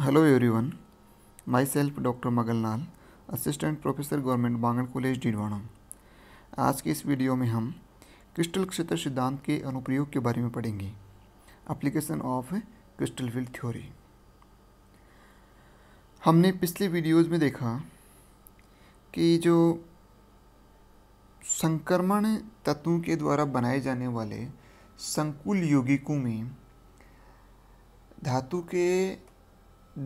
one myself doctor Magal Lal assistant professor government Bangur college Didwana आज के इस वीडियो में हम क्रिस्टल क्षेत्र सिद्धांत के अनुप्रयोग के बारे में पढ़ेंगे application of crystal field theory हमने पिछले वीडियोस में देखा कि जो संक्रमण तत्वों के द्वारा बनाए जाने वाले संकुल यौगिकों में धातु के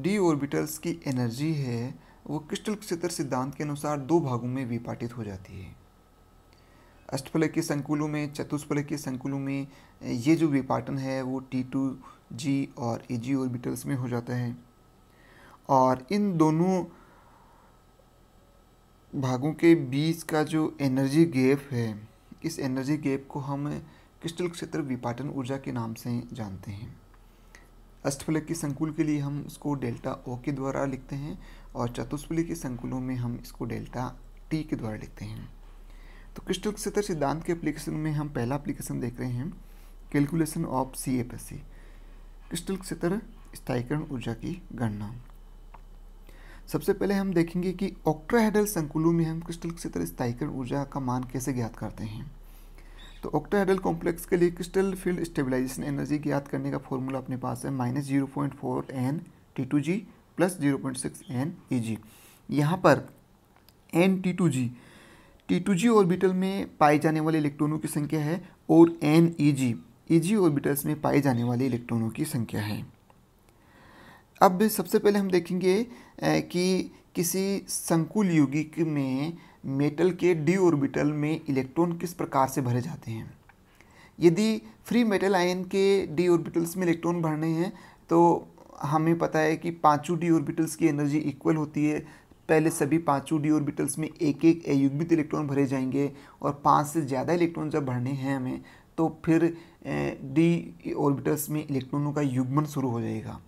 डी ऑर्बिटल्स की एनर्जी है वो क्रिस्टल क्षेत्र सिद्धांत के अनुसार दो भागों में विपाटित हो जाती है अष्टफल के संकुलों में के संकुलों में ये जो विपाटन है वो टी टू जी और ए जी ऑर्बिटल्स में हो जाता है और इन दोनों भागों के बीच का जो एनर्जी गैप है इस एनर्जी गैप को हम क्रिस्टल क्षेत्र विपाटन ऊर्जा के नाम से जानते हैं अष्टफलक के संकुल के लिए हम इसको डेल्टा ओ के द्वारा लिखते हैं और चतुष्फलक के संकुलों में हम इसको डेल्टा टी के द्वारा लिखते हैं तो क्रिस्टल क्षेत्र सिद्धांत के एप्लीकेशन में हम पहला एप्लीकेशन देख रहे हैं calculation of C F S C crystal क्षेत्र स्थायीकरण ऊर्जा की गणना सबसे पहले हम देखेंगे कि ऑक्ट्राहेडल संकुलों में हम क्रिस्टल क्षेत्र स्थायीकरण ऊर्जा का मान कैसे ज्ञात करते हैं तो ऑक्टाहेड्रल कॉम्प्लेक्स के लिए क्रिस्टल फील्ड स्टेबलाइजेशन एनर्जी ज्ञात करने का फॉर्मूला अपने पास है minus zero point four N T two G plus zero point six N E G यहाँ पर N T two G T two जी ऑर्बिटल में पाए जाने वाले इलेक्ट्रॉनों की संख्या है और एन ई जी ई जी ऑर्बिटल्स में पाए जाने वाले इलेक्ट्रॉनों की संख्या है अब सबसे पहले हम देखेंगे कि किसी संकुल यौगिक में मेटल के डी ऑर्बिटल में इलेक्ट्रॉन किस प्रकार से भरे जाते हैं यदि फ्री मेटल आयन के डी ऑर्बिटल्स में इलेक्ट्रॉन भरने हैं तो हमें पता है कि पांचों डी ऑर्बिटल्स की एनर्जी इक्वल होती है पहले सभी पांचों डी ऑर्बिटल्स में एक एक अयुग्मित इलेक्ट्रॉन भरे जाएंगे और पांच से ज़्यादा इलेक्ट्रॉन जब भरने हैं हमें तो फिर डी ऑर्बिटल्स में इलेक्ट्रॉनों का युग्मन शुरू हो जाएगा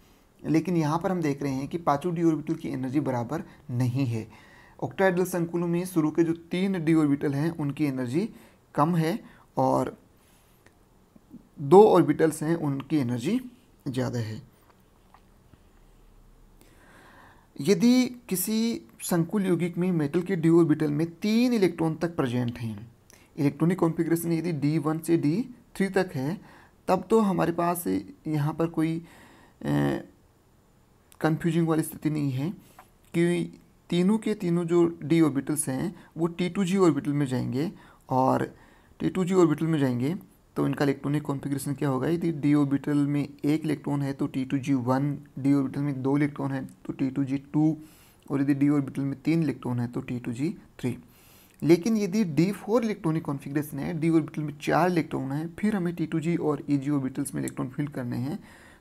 लेकिन यहाँ पर हम देख रहे हैं कि पाँचों डी ऑर्बिटल की एनर्जी बराबर नहीं है ऑक्टाइडल संकुलों में शुरू के जो तीन डी ऑर्बिटल हैं उनकी एनर्जी कम है और दो ऑर्बिटल्स हैं उनकी एनर्जी ज़्यादा है यदि किसी संकुल यौगिक में मेटल के डी ऑर्बिटल में तीन इलेक्ट्रॉन तक प्रेजेंट हैं इलेक्ट्रॉनिक कॉन्फ़िगरेशन यदि डी वन से डी थ्री तक है तब तो हमारे पास यहाँ पर कोई कंफ्यूजिंग वाली स्थिति नहीं है कि तीनों के तीनों जो डी ऑर्बिटल्स हैं वो टी टू जी ऑर्बिटल में जाएंगे और टी टू जी ऑर्बिटल में जाएंगे तो इनका इलेक्ट्रॉनिक कॉन्फ़िगरेशन क्या होगा यदि डी ऑर्बिटल में एक इलेक्ट्रॉन है तो t two g one d orbital में दो इलेक्ट्रॉन है तो टी टू जी टू और यदि डी ऑर्बिटल में तीन इलेक्ट्रॉन है तो टी टू जी थ्री लेकिन यदि डी फोर इलेक्ट्रॉनिक कॉन्फ़िगरेशन है डी ऑर्बिटल में चार इलेक्ट्रॉन है फिर हमें टी टू जी और ई जी ऑर्बिटल्स में इलेक्ट्रॉन फिल करने हैं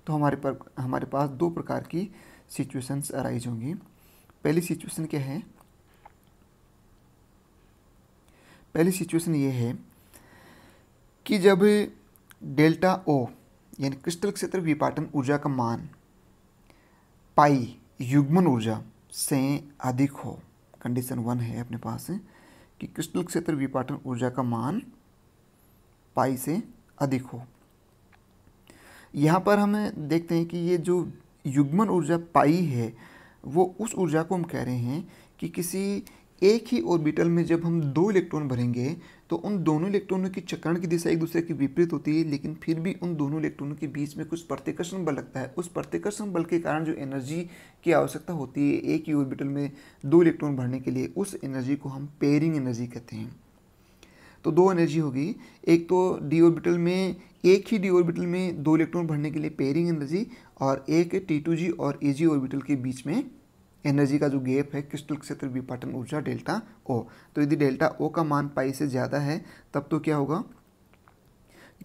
तो हमारे पर हमारे पास दो प्रकार की सिचुएशंस अराइज होंगी पहली सिचुएशन क्या है पहली सिचुएशन ये है कि जब डेल्टा ओ यानी क्रिस्टल क्षेत्र विपाटन ऊर्जा का मान पाई युग्मन ऊर्जा से अधिक हो कंडीशन वन है अपने पास कि क्रिस्टल क्षेत्र विपाटन ऊर्जा का मान पाई से अधिक हो यहाँ पर हम देखते हैं कि ये जो युग्मन ऊर्जा पाई है वो उस ऊर्जा को हम कह रहे हैं कि किसी एक ही ऑर्बिटल में जब हम दो इलेक्ट्रॉन भरेंगे तो उन दोनों इलेक्ट्रॉनों की चक्रण की दिशा एक दूसरे के विपरीत होती है लेकिन फिर भी उन दोनों इलेक्ट्रॉनों के बीच में कुछ प्रतिकर्षण बल लगता है उस प्रतिकर्षण बल के कारण जो एनर्जी की आवश्यकता होती है एक ही ऑर्बिटल में दो इलेक्ट्रॉन भरने के लिए उस एनर्जी को हम पेयरिंग एनर्जी कहते हैं तो दो एनर्जी होगी एक तो डी ऑर्बिटल में एक ही डी ऑर्बिटल में दो इलेक्ट्रॉन भरने के लिए पेयरिंग एनर्जी और एक टी टू जी और ए जी ऑर्बिटल के बीच में एनर्जी का जो गैप है क्रिस्टल क्षेत्र विपाटन ऊर्जा डेल्टा ओ तो यदि डेल्टा ओ का मान पाई से ज़्यादा है तब तो क्या होगा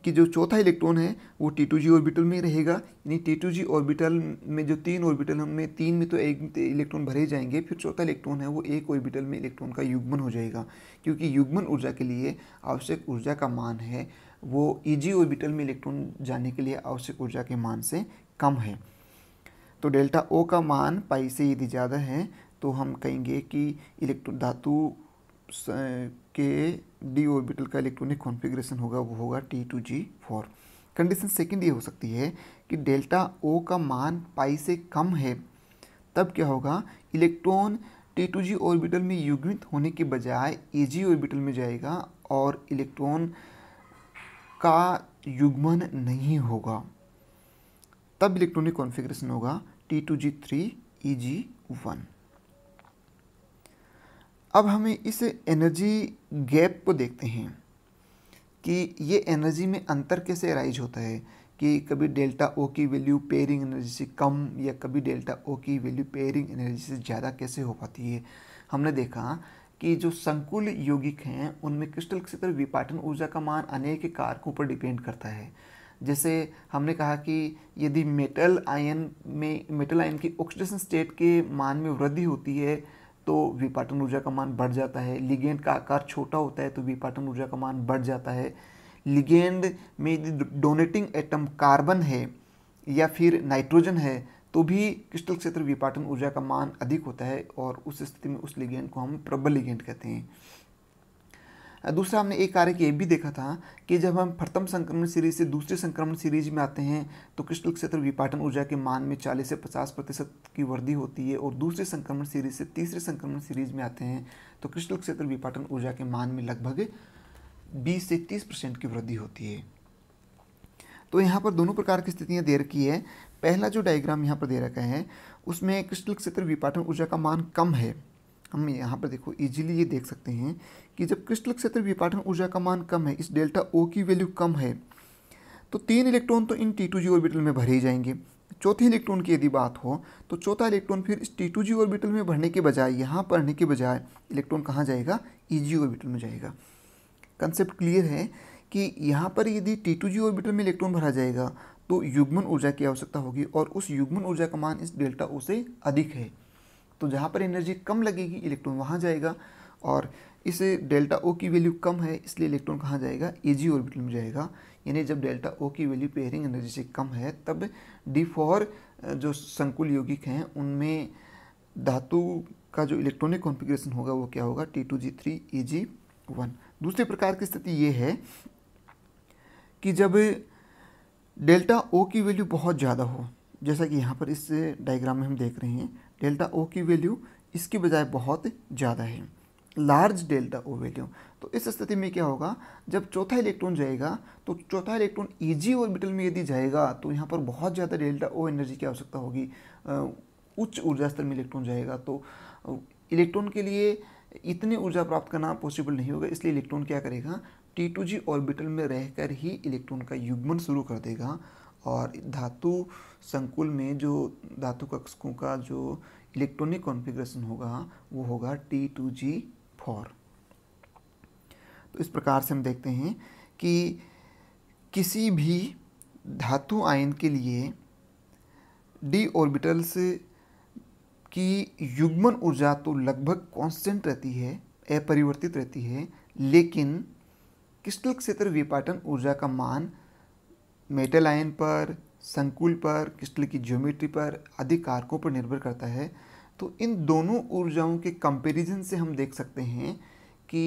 कि जो चौथा इलेक्ट्रॉन है वो टी टू जी ऑर्बिटल में रहेगा यानी टी टू जी ऑर्बिटल में जो तीन ऑर्बिटल हमें तीन में तो एक इलेक्ट्रॉन भरे जाएंगे फिर चौथा इलेक्ट्रॉन है वो एक ऑर्बिटल में इलेक्ट्रॉन का युग्मन हो जाएगा क्योंकि युग्मन ऊर्जा के लिए आवश्यक ऊर्जा का मान है वो ई जी ऑर्बिटल में इलेक्ट्रॉन जाने के लिए आवश्यक ऊर्जा के मान से कम है तो डेल्टा ओ का मान पाई से यदि ज़्यादा है तो हम कहेंगे कि इलेक्ट्रो धातु के डी ऑर्बिटल का इलेक्ट्रॉनिक कॉन्फ़िगरेशन होगा वो होगा t two g four condition second ये हो सकती है कि डेल्टा ओ का मान पाई से कम है तब क्या होगा इलेक्ट्रॉन टी टू जी ऑर्बिटल में युग्मित होने के बजाय ए जी ऑर्बिटल में जाएगा और इलेक्ट्रॉन का युग्मन नहीं होगा तब इलेक्ट्रॉनिक कॉन्फ़िगरेशन होगा t two g three e g one अब हमें इस एनर्जी गैप को देखते हैं कि ये एनर्जी में अंतर कैसे राइज होता है कि कभी डेल्टा ओ की वैल्यू पेयरिंग एनर्जी से कम या कभी डेल्टा ओ की वैल्यू पेयरिंग एनर्जी से ज़्यादा कैसे हो पाती है हमने देखा कि जो संकुल यौगिक हैं उनमें क्रिस्टल क्षेत्र विपाटन ऊर्जा का मान अनेक कारकों पर डिपेंड करता है जैसे हमने कहा कि यदि मेटल आयन में मेटल आयन की ऑक्सीडेशन स्टेट के मान में वृद्धि होती है तो विपाटन ऊर्जा का मान बढ़ जाता है लिगेंड का आकार छोटा होता है तो विपाटन ऊर्जा का मान बढ़ जाता है लिगेंड में यदि डोनेटिंग एटम कार्बन है या फिर नाइट्रोजन है तो भी क्रिस्टल क्षेत्र विपाटन ऊर्जा का मान अधिक होता है और उस स्थिति में उस लिगेंड को हम प्रबल लिगेंड कहते हैं दूसरा हमने एक कार्य ये भी देखा था कि जब हम प्रथम संक्रमण सीरीज से दूसरे संक्रमण सीरीज में आते हैं तो क्रिस्टल क्षेत्र विपाटन ऊर्जा के मान में 40 से 50 प्रतिशत की वृद्धि होती है और दूसरे संक्रमण सीरीज से तीसरे संक्रमण सीरीज में आते हैं तो क्रिस्टल क्षेत्र विपाटन ऊर्जा के मान में लगभग बीस से तीस परसेंट की वृद्धि होती है तो यहाँ पर दोनों प्रकार की स्थितियाँ दे रखी है पहला जो डायग्राम यहाँ पर दे रखा है उसमें क्रिस्टल क्षेत्र विपाटन ऊर्जा का मान कम है हम यहाँ पर देखो इजीली ये देख सकते हैं कि जब क्रिस्टल क्षेत्र विपाठन ऊर्जा का मान कम है इस डेल्टा ओ की वैल्यू कम है तो तीन इलेक्ट्रॉन तो इन टी टू जी ऑर्बिटल में भरे ही जाएंगे चौथे इलेक्ट्रॉन की यदि बात हो तो चौथा इलेक्ट्रॉन फिर इस टी टू जी ऑर्बिटल में भरने के बजाय यहाँ भरने के बजाय इलेक्ट्रॉन कहाँ जाएगा ई जी ऑर्बिटल में जाएगा कंसेप्ट क्लियर है कि यहाँ पर यदि टी टू जी ऑर्बिटल में इलेक्ट्रॉन भरा जाएगा तो युग्मन ऊर्जा की आवश्यकता होगी और उस युग्मन ऊर्जा का मान इस डेल्टा ओ से अधिक है तो जहाँ पर एनर्जी कम लगेगी इलेक्ट्रॉन वहाँ जाएगा और इस डेल्टा ओ की वैल्यू कम है इसलिए इलेक्ट्रॉन कहाँ जाएगा ए जी ऑर्बिटल में जाएगा यानी जब डेल्टा ओ की वैल्यू पेयरिंग एनर्जी से कम है तब डी फोर जो संकुल यौगिक हैं उनमें धातु का जो इलेक्ट्रॉनिक कॉन्फ़िगरेशन होगा वो क्या होगा t two g three e g one दूसरे प्रकार की स्थिति ये है कि जब डेल्टा ओ की वैल्यू बहुत ज़्यादा हो जैसा कि यहाँ पर इस डायग्राम में हम देख रहे हैं डेल्टा ओ की वैल्यू इसकी बजाय बहुत ज़्यादा है लार्ज डेल्टा ओ वैल्यू तो इस स्थिति में क्या होगा जब चौथा इलेक्ट्रॉन जाएगा तो चौथा इलेक्ट्रॉन ईजी ऑर्बिटल में यदि जाएगा तो यहाँ पर बहुत ज़्यादा डेल्टा ओ एनर्जी की आवश्यकता होगी उच्च ऊर्जा स्तर में इलेक्ट्रॉन जाएगा तो इलेक्ट्रॉन के लिए इतनी ऊर्जा प्राप्त करना पॉसिबल नहीं होगा इसलिए इलेक्ट्रॉन क्या करेगा टी टू जी ऑर्बिटल में रहकर ही इलेक्ट्रॉन का युग्मन शुरू कर देगा और धातु संकुल में जो धातु कक्षकों का जो इलेक्ट्रॉनिक कॉन्फ़िगरेशन होगा वो होगा टी टू जी फोर तो इस प्रकार से हम देखते हैं कि किसी भी धातु आयन के लिए डी ऑर्बिटल्स की युग्मन ऊर्जा तो लगभग कांस्टेंट रहती है अपरिवर्तित रहती है लेकिन क्रिस्टल क्षेत्र विपाटन ऊर्जा का मान मेटल आयन पर संकुल पर क्रिस्टल की ज्योमेट्री पर आदि कारकों पर निर्भर करता है तो इन दोनों ऊर्जाओं के कंपैरिजन से हम देख सकते हैं कि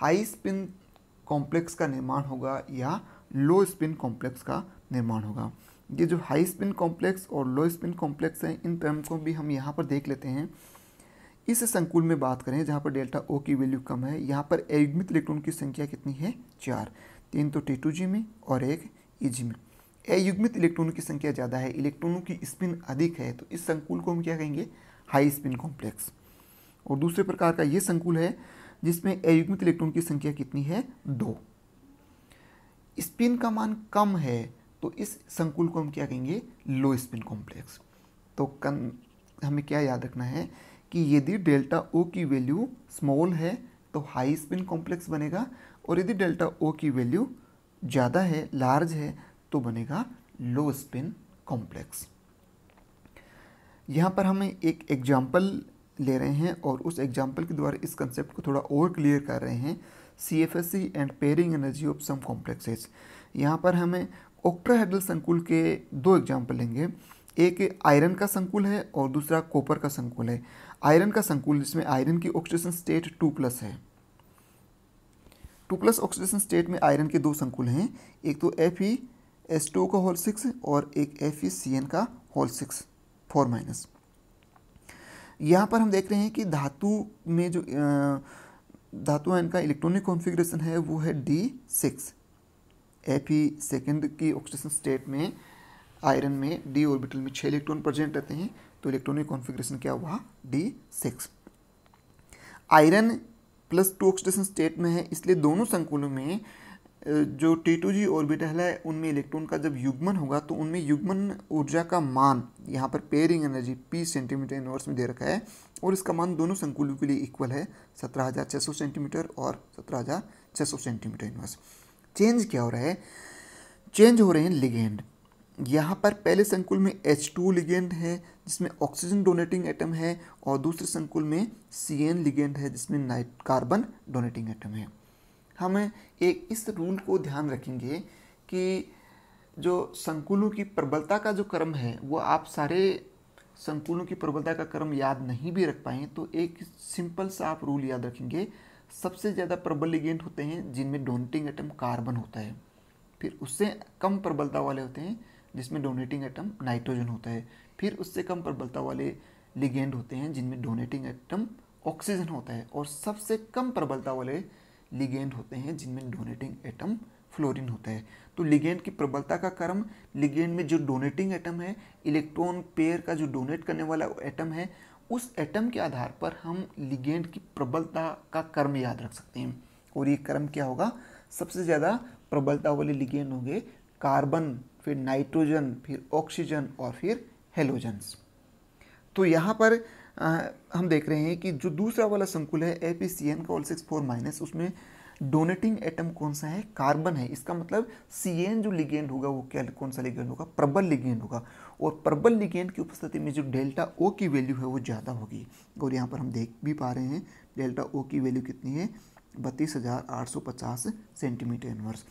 हाई स्पिन कॉम्प्लेक्स का निर्माण होगा या लो स्पिन कॉम्प्लेक्स का निर्माण होगा ये जो हाई स्पिन कॉम्प्लेक्स और लो स्पिन कॉम्प्लेक्स हैं इन टर्म्स को भी हम यहाँ पर देख लेते हैं इस संकुल में बात करें जहाँ पर डेल्टा ओ की वैल्यू कम है यहाँ पर अयुग्मित इलेक्ट्रॉन की संख्या कितनी है चार तीन तो टी टू जी में और एक ईजी में अयुग्मित इलेक्ट्रॉनों की संख्या ज़्यादा है इलेक्ट्रॉनों की स्पिन अधिक है तो इस संकुल को हम क्या कहेंगे हाई स्पिन कॉम्प्लेक्स और दूसरे प्रकार का ये संकुल है जिसमें अयुग्मित इलेक्ट्रॉन की संख्या कितनी है दो स्पिन का मान कम है तो इस संकुल को हम क्या कहेंगे लो स्पिन कॉम्प्लेक्स तो कन हमें क्या याद रखना है कि यदि डेल्टा ओ की वैल्यू स्मॉल है तो हाई स्पिन कॉम्प्लेक्स बनेगा और यदि डेल्टा ओ की वैल्यू ज़्यादा है लार्ज है तो बनेगा लो स्पिन कॉम्प्लेक्स यहाँ पर हम एक एग्जाम्पल ले रहे हैं और उस एग्जाम्पल के द्वारा इस कंसेप्ट को थोड़ा और क्लियर कर रहे हैं C F S C and pairing energy of some complexes यहाँ पर हमें ऑक्ट्राहेड्रल संकुल के दो एग्जाम्पल लेंगे एक आयरन का संकुल है और दूसरा कॉपर का संकुल है आयरन का संकुल जिसमें आयरन की ऑक्सीजन स्टेट टू प्लस है टू प्लस ऑक्सीडेशन स्टेट में आयरन के दो संकुल हैं एक तो एफ ई एस टू का होल सिक्स और एक एफ ई सी एन का होल सिक्स फोर माइनस यहाँ पर हम देख रहे हैं कि धातु में जो धातु आयन का इलेक्ट्रॉनिक कॉन्फ़िगरेशन है वो है d six F E second की ऑक्सीडेशन स्टेट में आयरन में डी ऑर्बिटल में छः इलेक्ट्रॉन प्रेजेंट रहते हैं तो इलेक्ट्रॉनिक कॉन्फ़िगरेशन क्या हुआ d six iron plus two oxidation state में है इसलिए दोनों संकुलों में जो टी टू जी ऑर्बिटल है उनमें इलेक्ट्रॉन का जब युग्मन होगा तो उनमें युग्मन ऊर्जा का मान यहाँ पर pairing energy P centimetre inverse में दे रखा है और इसका मान दोनों संकुलों के लिए इक्वल है सत्रह हज़ार छः सौ सेंटीमीटर और सत्रह हज़ार छः सौ सेंटीमीटर इनवर्स चेंज क्या हो रहा है चेंज हो रहे हैं लिगेंड यहाँ पर पहले संकुल में एच टू लिगेंड है जिसमें ऑक्सीजन डोनेटिंग एटम है और दूसरे संकुल में सी एन लिगेंड है जिसमें नाइट कार्बन डोनेटिंग एटम है हम एक इस रूल को ध्यान रखेंगे कि जो संकुलों की प्रबलता का जो क्रम है वो आप सारे संकुलों की प्रबलता का क्रम याद नहीं भी रख पाएँ तो एक सिंपल सा आप रूल याद रखेंगे सबसे ज़्यादा प्रबल लिगेंट होते हैं जिनमें डोनेटिंग एटम कार्बन होता है फिर उससे कम प्रबलता वाले होते हैं जिसमें डोनेटिंग एटम नाइट्रोजन होता है फिर उससे कम प्रबलता वाले लिगेंड होते हैं जिनमें डोनेटिंग एटम ऑक्सीजन होता है और सबसे कम प्रबलता वाले लिगेंड होते हैं जिनमें डोनेटिंग एटम फ्लोरिन होता है तो लिगेंड की प्रबलता का क्रम लिगेंड में जो डोनेटिंग एटम है इलेक्ट्रॉन पेयर का जो डोनेट करने वाला एटम है उस एटम के आधार पर हम लिगेंड की प्रबलता का क्रम याद रख सकते हैं और ये क्रम क्या होगा सबसे ज़्यादा प्रबलता वाले लिगेंड होंगे कार्बन फिर नाइट्रोजन फिर ऑक्सीजन और फिर हेलोजन्स तो यहाँ पर आ, हम देख रहे हैं कि जो दूसरा वाला संकुल है ए पी सी एन का ऑल सिक्स फोर माइनस उसमें डोनेटिंग एटम कौन सा है कार्बन है इसका मतलब सी एन जो लिगेंड होगा वो क्या कौन सा लिगेंड होगा प्रबल लिगेंड होगा और प्रबल लिगेंड की उपस्थिति में जो डेल्टा ओ की वैल्यू है वो ज़्यादा होगी और यहाँ पर हम देख भी पा रहे हैं डेल्टा ओ की वैल्यू कितनी है बत्तीस हज़ार आठ सौ पचास सेंटीमीटर इनवर्स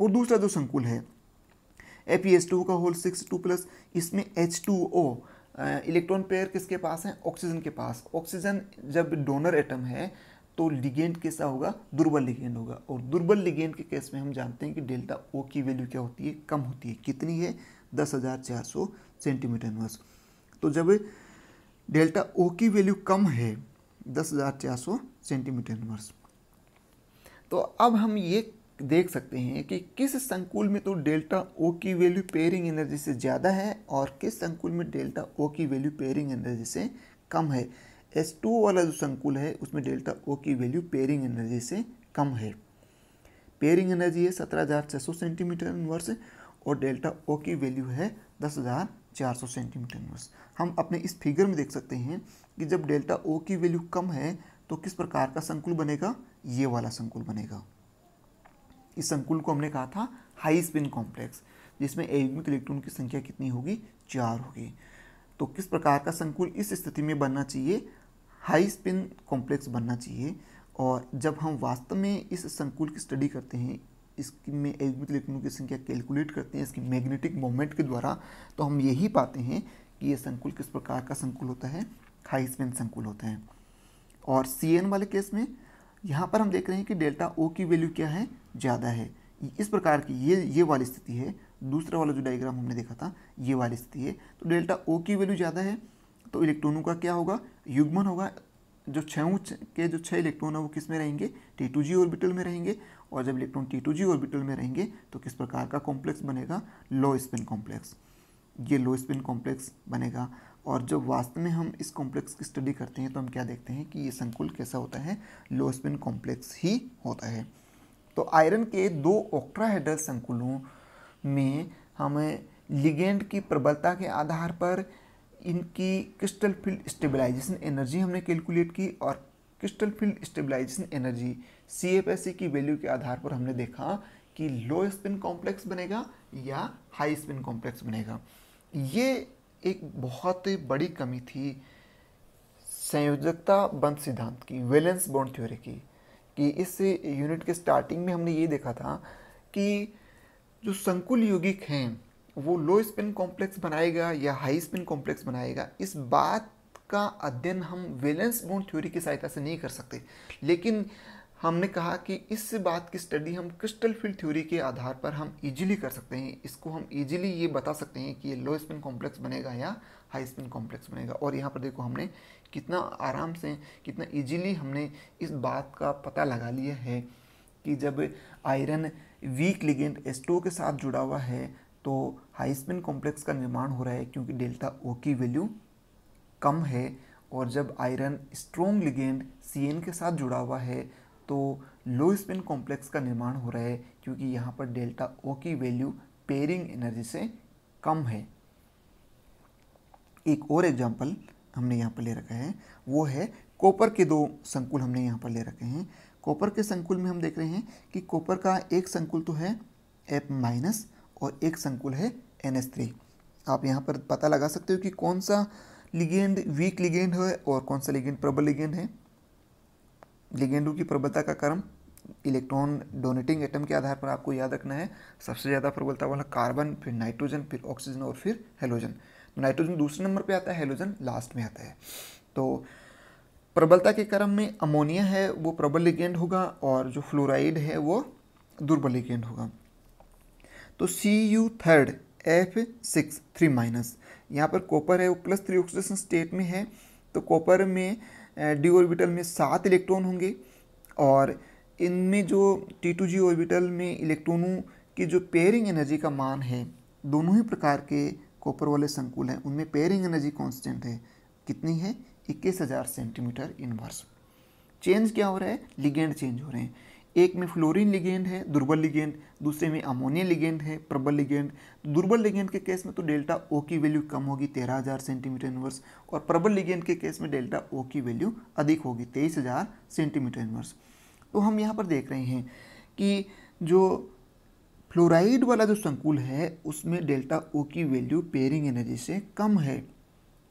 और दूसरा जो संकुल है ए पी टू का होल सिक्स टू प्लस इसमें H two O electron pair किसके पास है ऑक्सीजन के पास ऑक्सीजन जब डोनर एटम है तो लिगेंड कैसा होगा दुर्बल लिगेंड होगा और दुर्बल लिगेंड के केस में हम जानते हैं कि डेल्टा ओ की वैल्यू क्या होती है कम होती है कितनी है दस हज़ार चार सौ सेंटीमीटर इनवर्स तो जब डेल्टा ओ की वैल्यू कम है दस हज़ार चार सौ सेंटीमीटर इनवर्स तो अब हम ये देख सकते हैं कि किस संकुल में तो डेल्टा ओ की वैल्यू पेयरिंग एनर्जी से ज़्यादा है और किस संकुल में डेल्टा ओ की वैल्यू पेयरिंग एनर्जी से कम है एस टू वाला जो संकुल है उसमें डेल्टा ओ की वैल्यू पेयरिंग एनर्जी से कम है पेयरिंग एनर्जी है सत्रह हज़ार छः सौ सेंटीमीटर इनवर्स और डेल्टा ओ की वैल्यू है दस हज़ार चार सौ सेंटीमीटर इनवर्स हम अपने इस फिगर में देख सकते हैं कि जब डेल्टा ओ की वैल्यू कम है तो किस प्रकार का संकुल बनेगा ये वाला संकुल बनेगा इस संकुल को हमने कहा था हाई स्पिन कॉम्प्लेक्स जिसमें एयुग्मिक इलेक्ट्रॉन की संख्या कितनी होगी चार होगी तो किस प्रकार का संकुल इस स्थिति में बनना चाहिए हाई स्पिन कॉम्प्लेक्स बनना चाहिए और जब हम वास्तव में इस संकुल की स्टडी करते हैं इसमें में इलेक्ट्रॉन की संख्या कैलकुलेट करते हैं इसकी मैग्नेटिक मोमेंट के द्वारा तो हम यही पाते हैं कि ये संकुल किस प्रकार का संकुल होता है हाई स्पिन संकुल होता है और सी वाले केस में यहाँ पर हम देख रहे हैं कि डेल्टा ओ की वैल्यू क्या है ज़्यादा है इस प्रकार की ये ये वाली स्थिति है दूसरा वाला जो डायग्राम हमने देखा था ये वाली स्थिति है तो डेल्टा ओ की वैल्यू ज़्यादा है तो इलेक्ट्रॉनों का क्या होगा युग्मन होगा जो छयों के जो छः इलेक्ट्रॉन है वो किस में रहेंगे टी टू जी ऑर्बिटल में रहेंगे और जब इलेक्ट्रॉन टी टू जी ऑर्बिटल में रहेंगे तो किस प्रकार का कॉम्प्लेक्स बनेगा लो स्पिन कॉम्प्लेक्स ये लो स्पिन कॉम्प्लेक्स बनेगा और जब वास्तव में हम इस कॉम्प्लेक्स की स्टडी करते हैं तो हम क्या देखते हैं कि ये संकुल कैसा होता है लो स्पिन कॉम्प्लेक्स ही होता है तो आयरन के दो ऑक्ट्राहेड्रल संकुलों में हमें लिगेंड की प्रबलता के आधार पर इनकी क्रिस्टल फील्ड स्टेबलाइजेशन एनर्जी हमने कैलकुलेट की और crystal field stabilization energy C की वैल्यू के आधार पर हमने देखा कि लो स्पिन कॉम्प्लेक्स बनेगा या हाई स्पिन कॉम्प्लेक्स बनेगा ये एक बहुत बड़ी कमी थी संयोजकता बंद सिद्धांत की वेलेंस बॉन्ड थ्योरी की कि इस यूनिट के स्टार्टिंग में हमने ये देखा था कि जो संकुल यौगिक हैं वो लो स्पिन कॉम्प्लेक्स बनाएगा या हाई स्पिन कॉम्प्लेक्स बनाएगा इस बात का अध्ययन हम वेलेंस बोन थ्योरी की सहायता से नहीं कर सकते लेकिन हमने कहा कि इस बात की स्टडी हम क्रिस्टल फील्ड थ्योरी के आधार पर हम इजीली कर सकते हैं इसको हम इजीली ये बता सकते हैं कि ये लो स्पिन कॉम्प्लेक्स बनेगा या हाई स्पिन कॉम्प्लेक्स बनेगा और यहाँ पर देखो हमने कितना आराम से कितना इजीली हमने इस बात का पता लगा लिया है कि जब आयरन वीक लिगेंड एस के साथ जुड़ा हुआ है तो हाइस्पिन कॉम्प्लेक्स का निर्माण हो रहा है क्योंकि डेल्टा ओ की वैल्यू कम है और जब आयरन स्ट्रोंग लिगेंड सी के साथ जुड़ा हुआ है तो लो स्पिन कॉम्प्लेक्स का निर्माण हो रहा है क्योंकि यहाँ पर डेल्टा ओ की वैल्यू पेयरिंग एनर्जी से कम है एक और एग्जांपल हमने यहाँ पर ले रखा है वो है कॉपर के दो संकुल हमने यहाँ पर ले रखे हैं कॉपर के संकुल में हम देख रहे हैं कि कॉपर का एक संकुल तो है एप माइनस और एक संकुल है एन एस थ्री आप यहाँ पर पता लगा सकते हो कि कौन सा लिगेंड वीक लिगेंड है और कौन सा लिगेंड प्रबल लिगेंड है लिगेंडों की प्रबलता का क्रम इलेक्ट्रॉन डोनेटिंग एटम के आधार पर आपको याद रखना है सबसे ज़्यादा प्रबलता वाला कार्बन फिर नाइट्रोजन फिर ऑक्सीजन और फिर हेलोजन नाइट्रोजन दूसरे नंबर पे आता है हेलोजन लास्ट में आता है तो प्रबलता के क्रम में अमोनिया है वो प्रबल लिगेंड होगा और जो फ्लोराइड है वो दुर्बल लिगेंड होगा तो C U third F six three minus यहाँ पर कॉपर है वो प्लस थ्री ऑक्सीडेशन स्टेट में है तो कॉपर में डी ऑर्बिटल में सात इलेक्ट्रॉन होंगे और इनमें जो टी टू जी ऑर्बिटल में इलेक्ट्रॉनों की जो पेयरिंग एनर्जी का मान है दोनों ही प्रकार के कॉपर वाले संकुल हैं उनमें पेयरिंग एनर्जी कॉन्स्टेंट है कितनी है इक्कीस हज़ार सेंटीमीटर इनवर्स चेंज क्या हो रहा है लिगेंड चेंज हो रहे हैं एक में फ्लोरीन लिगेंड है दुर्बल लिगेंड दूसरे में अमोनिया लिगेंड है प्रबल लिगेंड दुर्बल लिगेंड के केस में तो डेल्टा ओ की वैल्यू कम होगी तेरह हज़ार सेंटीमीटर इनवर्स और प्रबल लिगेंड के केस में डेल्टा ओ की वैल्यू अधिक होगी तेईस हज़ार सेंटीमीटर इनवर्स तो हम यहाँ पर देख रहे हैं कि जो फ्लोराइड वाला जो संकुल है उसमें डेल्टा ओ की वैल्यू पेयरिंग एनर्जी से कम है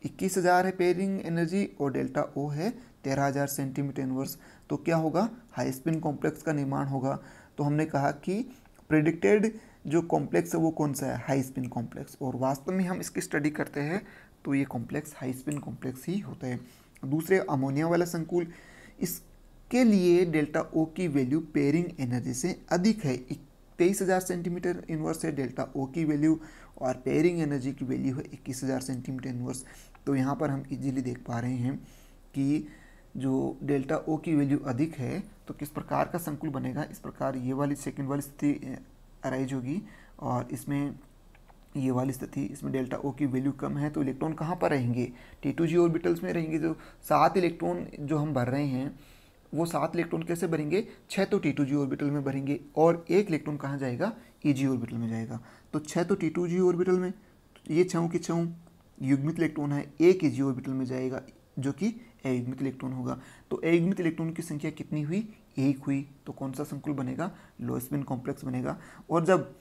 इक्कीस हज़ार है पेयरिंग एनर्जी और डेल्टा ओ है तेरह हज़ार सेंटीमीटर इनवर्स तो क्या होगा हाई स्पिन कॉम्प्लेक्स का निर्माण होगा तो हमने कहा कि प्रिडिक्टेड जो कॉम्प्लेक्स है वो कौन सा है हाई स्पिन कॉम्प्लेक्स और वास्तव में हम इसकी स्टडी करते हैं तो ये कॉम्प्लेक्स हाई स्पिन कॉम्प्लेक्स ही होता है दूसरे अमोनिया वाला संकुल इसके लिए डेल्टा ओ की वैल्यू पेयरिंग एनर्जी से अधिक है तेईस हज़ार सेंटीमीटर इनवर्स है डेल्टा ओ की वैल्यू और पेयरिंग एनर्जी की वैल्यू है इक्कीस हज़ार सेंटीमीटर इनवर्स तो यहाँ पर हम इजीली देख पा रहे हैं कि जो डेल्टा ओ की वैल्यू अधिक है तो किस प्रकार का संकुल बनेगा इस प्रकार ये वाली सेकेंड वाली स्थिति अराइज होगी और इसमें ये वाली स्थिति इसमें डेल्टा ओ की वैल्यू कम है तो इलेक्ट्रॉन कहाँ पर रहेंगे टी टू जी ऑर्बिटल्स में रहेंगे जो सात इलेक्ट्रॉन जो हम भर रहे हैं वो सात इलेक्ट्रॉन कैसे भरेंगे छः तो टी टू जी ऑर्बिटल में भरेंगे और एक इलेक्ट्रॉन कहाँ जाएगा ई जी ऑर्बिटल में जाएगा तो छः तो टी टू जी ऑर्बिटल में तो ये छऊ की छः युग्मित इलेक्ट्रॉन है एक ई जी ऑर्बिटल में जाएगा जो कि अयुग्मित इलेक्ट्रॉन होगा तो अयुग्मित इलेक्ट्रॉन की संख्या कितनी हुई एक हुई तो कौन सा संकुल बनेगा लो स्पिन कॉम्प्लेक्स बनेगा और जब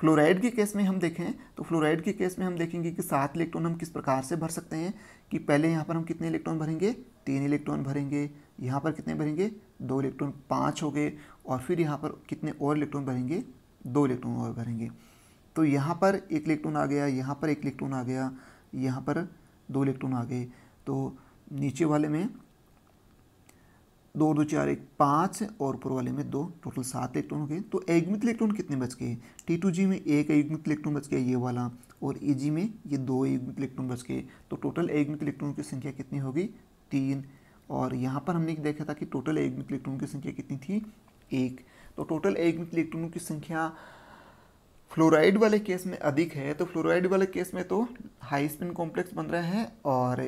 फ्लोराइड के केस में हम देखें तो फ्लोराइड के केस में हम देखेंगे कि सात इलेक्ट्रॉन हम किस प्रकार से भर सकते हैं कि पहले यहाँ पर हम कितने इलेक्ट्रॉन भरेंगे तीन इलेक्ट्रॉन भरेंगे यहाँ पर कितने भरेंगे दो इलेक्ट्रॉन पाँच हो गए और फिर यहाँ पर कितने और इलेक्ट्रॉन भरेंगे दो इलेक्ट्रॉन और भरेंगे तो यहाँ पर एक इलेक्ट्रॉन आ गया यहाँ पर एक इलेक्ट्रॉन आ गया यहाँ पर दो इलेक्ट्रॉन आ गए तो नीचे वाले में दो दो चार एक पाँच और ऊपर वाले में दो टोटल सात इलेक्ट्रॉन हो गए तो एग्मित इलेक्ट्रॉन कितने बच गए टी टू जी में एक एग्मित इलेक्ट्रॉन बच गया ये वाला और ई जी में ये दो एग्मित इलेक्ट्रॉन बच गए तो टोटल एग्मित इलेक्ट्रॉन की संख्या कितनी होगी तीन और यहाँ पर हमने देखा था कि टोटल एग्मिक इलेक्ट्रॉन की संख्या कितनी थी एक तो टोटल एग्मिक इलेक्ट्रॉनों की संख्या फ्लोराइड वाले केस में अधिक है तो फ्लोराइड वाले केस में तो हाई स्पिन कॉम्प्लेक्स बन रहा है और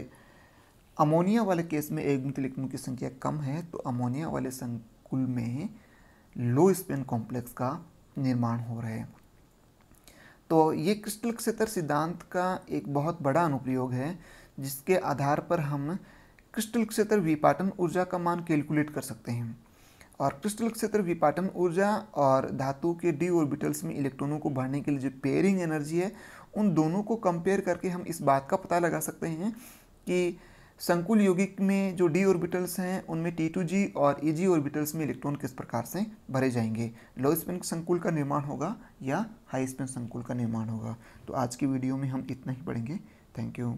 अमोनिया वाले केस में एग्मित इलेक्ट्रॉन की संख्या कम है तो अमोनिया वाले संकुल में लो स्पिन कॉम्प्लेक्स का निर्माण हो रहा है तो ये क्रिस्टल क्षेत्र सिद्धांत का एक बहुत बड़ा अनुप्रयोग है जिसके आधार पर हम क्रिस्टल क्षेत्र विपाटन ऊर्जा का मान कैलकुलेट कर सकते हैं और क्रिस्टल क्षेत्र विपाटन ऊर्जा और धातु के डी ऑर्बिटल्स में इलेक्ट्रॉनों को भरने के लिए जो पेयरिंग एनर्जी है उन दोनों को कंपेयर करके हम इस बात का पता लगा सकते हैं कि संकुल यौगिक में जो डी ऑर्बिटल्स हैं उनमें टी टू जी और ई जी ऑर्बिटल्स में इलेक्ट्रॉन किस प्रकार से भरे जाएंगे लो स्पिन संकुल का निर्माण होगा या हाई स्पिन संकुल का निर्माण होगा तो आज की वीडियो में हम इतना ही पढ़ेंगे थैंक यू